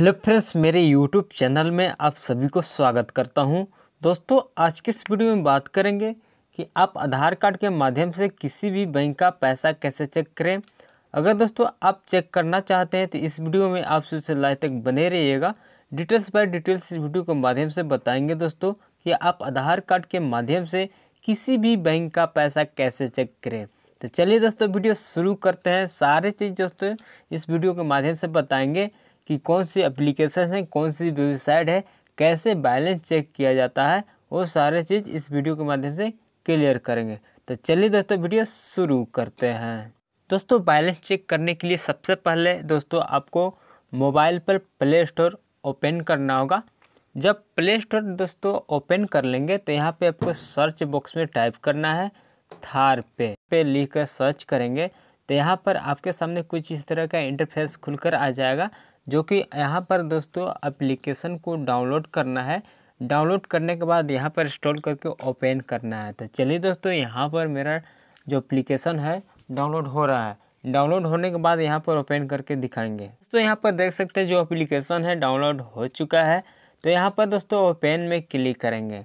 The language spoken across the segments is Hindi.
हेलो फ्रेंड्स मेरे यूट्यूब चैनल में आप सभी को स्वागत करता हूं दोस्तों आज के इस वीडियो में बात करेंगे कि आप आधार कार्ड के माध्यम से किसी भी बैंक का पैसा कैसे चेक करें अगर दोस्तों आप चेक करना चाहते हैं तो इस वीडियो में आप सबसे लाइव तक बने रहिएगा डिटेल्स बाय डिटेल्स इस वीडियो के माध्यम से बताएंगे दोस्तों कि आप आधार कार्ड के माध्यम से किसी भी बैंक का पैसा कैसे चेक करें तो चलिए दोस्तों वीडियो शुरू करते हैं सारे चीज़ दोस्तों इस वीडियो के माध्यम से बताएँगे कि कौन सी एप्लीकेशन है कौन सी वेबसाइट है कैसे बैलेंस चेक किया जाता है वो सारे चीज़ इस वीडियो के माध्यम से क्लियर करेंगे तो चलिए दोस्तों वीडियो शुरू करते हैं दोस्तों बैलेंस चेक करने के लिए सबसे पहले दोस्तों आपको मोबाइल पर प्ले स्टोर ओपन करना होगा जब प्ले स्टोर दोस्तों ओपन कर लेंगे तो यहाँ पे आपको सर्च बॉक्स में टाइप करना है थार पे पे लिख कर सर्च करेंगे तो यहाँ पर आपके सामने कुछ इस तरह का इंटरफेस खुलकर आ जाएगा जो कि यहाँ पर दोस्तों एप्लीकेशन को डाउनलोड करना है डाउनलोड करने के बाद यहाँ पर इंस्टॉल करके ओपन करना है तो चलिए दोस्तों यहाँ पर मेरा जो एप्लीकेशन है डाउनलोड हो रहा है डाउनलोड होने के बाद यहाँ पर ओपन करके दिखाएंगे दोस्तों यहाँ पर देख सकते हैं जो एप्लीकेशन है डाउनलोड हो चुका है तो यहाँ पर दोस्तों ओपन में क्लिक करेंगे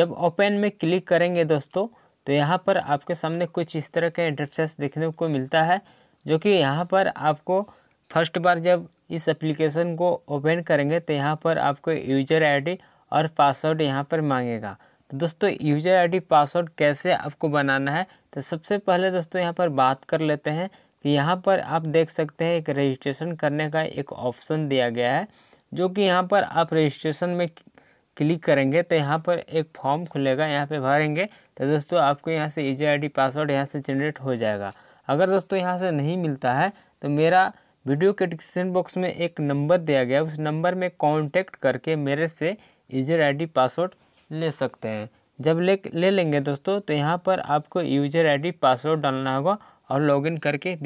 जब ओपन में क्लिक करेंगे दोस्तों तो यहाँ पर आपके सामने कुछ इस तरह का इंटरफेस देखने को मिलता है जो कि यहाँ पर आपको फर्स्ट बार जब इस एप्लीकेशन को ओपन करेंगे तो यहाँ पर आपको यूजर आईडी और पासवर्ड यहाँ पर मांगेगा तो दोस्तों यूजर आईडी पासवर्ड कैसे आपको बनाना है तो सबसे पहले दोस्तों यहाँ पर बात कर लेते हैं कि यहाँ पर आप देख सकते हैं एक रजिस्ट्रेशन करने का एक ऑप्शन दिया गया है जो कि यहाँ पर आप रजिस्ट्रेशन में क्लिक करेंगे तो यहाँ पर एक फॉर्म खुलेगा यहाँ पर भरेंगे तो दोस्तों आपको यहाँ से यूजर आई पासवर्ड यहाँ से जनरेट हो जाएगा अगर दोस्तों यहाँ से नहीं मिलता है तो मेरा वीडियो के डिस्क्रिप्शन बॉक्स में एक नंबर दिया गया उस नंबर में कांटेक्ट करके मेरे से यूजर आईडी पासवर्ड ले सकते हैं जब ले ले लेंगे दोस्तों तो यहाँ पर आपको यूजर आईडी पासवर्ड डालना होगा और लॉगिन करके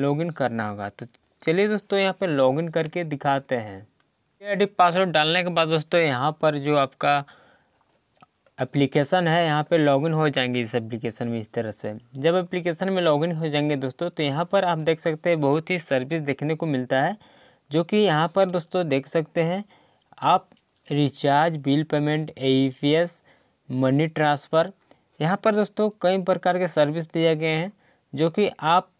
लॉगिन करना होगा तो चलिए दोस्तों यहाँ पर लॉगिन करके दिखाते हैं यूजर आईडी पासवर्ड डालने के बाद दोस्तों यहाँ पर जो आपका एप्लीकेशन है यहाँ पे लॉगिन हो जाएंगे इस एप्लीकेशन में इस तरह से जब एप्लीकेशन में लॉगिन हो जाएंगे दोस्तों तो यहाँ पर आप देख सकते हैं बहुत ही सर्विस देखने को मिलता है जो कि यहाँ पर दोस्तों देख सकते हैं आप recharge bill payment a money transfer यहाँ पर दोस्तों कई प्रकार के सर्विस दिए गए हैं जो कि आप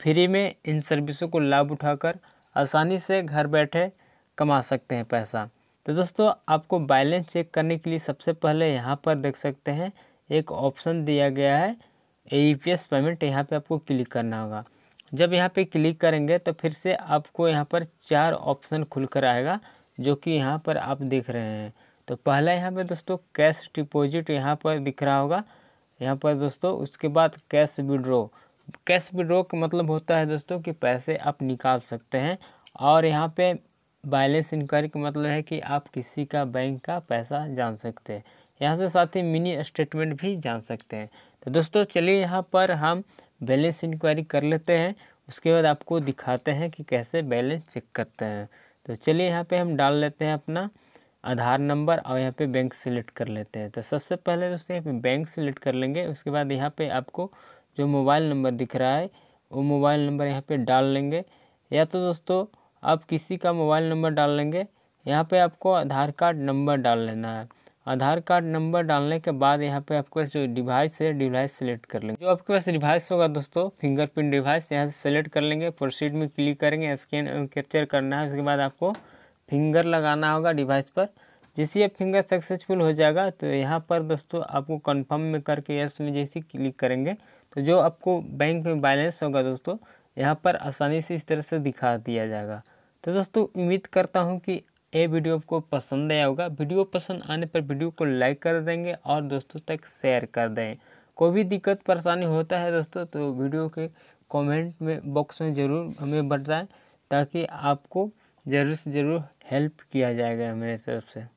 फ्री में इन सर्विसों को लाभ उठाकर आसानी से घर बैठे कमा सकते हैं पैसा तो दोस्तों आपको बैलेंस चेक करने के लिए सबसे पहले यहाँ पर देख सकते हैं एक ऑप्शन दिया गया है ई पी एस पेमेंट यहाँ पे आपको क्लिक करना होगा जब यहाँ पे क्लिक करेंगे तो फिर से आपको यहाँ पर चार ऑप्शन खुलकर आएगा जो कि यहाँ पर आप देख रहे हैं तो पहला यहाँ पे दोस्तों कैश डिपॉजिट यहाँ पर दिख रहा होगा यहाँ पर दोस्तों उसके बाद कैश विड्रो कैश विड्रो का मतलब होता है दोस्तों कि पैसे आप निकाल सकते हैं और यहाँ पे बैलेंस इंक्वायरी का मतलब है कि आप किसी का बैंक का पैसा जान सकते हैं यहाँ से साथ ही मिनी स्टेटमेंट भी जान सकते हैं तो दोस्तों चलिए यहाँ पर हम बैलेंस इंक्वायरी कर लेते हैं उसके बाद आपको दिखाते हैं कि कैसे बैलेंस चेक करते हैं तो चलिए यहाँ पे हम डाल लेते हैं अपना आधार नंबर और यहाँ पे बैंक सिलेक्ट कर लेते हैं तो सबसे पहले दोस्तों यहाँ पे बैंक सिलेक्ट कर लेंगे उसके बाद यहाँ पे आपको जो मोबाइल नंबर दिख रहा है वो मोबाइल नंबर यहाँ पे डाल लेंगे या तो दोस्तों आप किसी का मोबाइल नंबर डाल लेंगे यहाँ पे आपको आधार कार्ड नंबर डाल लेना है आधार कार्ड नंबर डालने के बाद यहाँ पे आपको जो डिवाइस है डिवाइस सेलेक्ट कर लेंगे जो आपके पास डिवाइस होगा दोस्तों फिंगरप्रिंट डिवाइस यहाँ से सेलेक्ट कर लेंगे प्रोसीड में क्लिक करेंगे स्कैन कैप्चर करना है उसके बाद आपको फिंगर लगाना होगा डिवाइस पर जैसे ये फिंगर सक्सेसफुल हो जाएगा तो यहाँ पर दोस्तों आपको कन्फर्म में करके यस में जैसे क्लिक करेंगे तो जो आपको बैंक में बैलेंस होगा दोस्तों यहाँ पर आसानी से इस तरह से दिखा दिया जाएगा तो दोस्तों उम्मीद करता हूँ कि ये वीडियो आपको पसंद आया होगा वीडियो पसंद आने पर वीडियो को लाइक कर देंगे और दोस्तों तक शेयर कर दें कोई भी दिक्कत परेशानी होता है दोस्तों तो वीडियो के कमेंट में बॉक्स में ज़रूर हमें बताएं ताकि आपको ज़रूर से ज़रूर हेल्प किया जाएगा मेरे तरफ से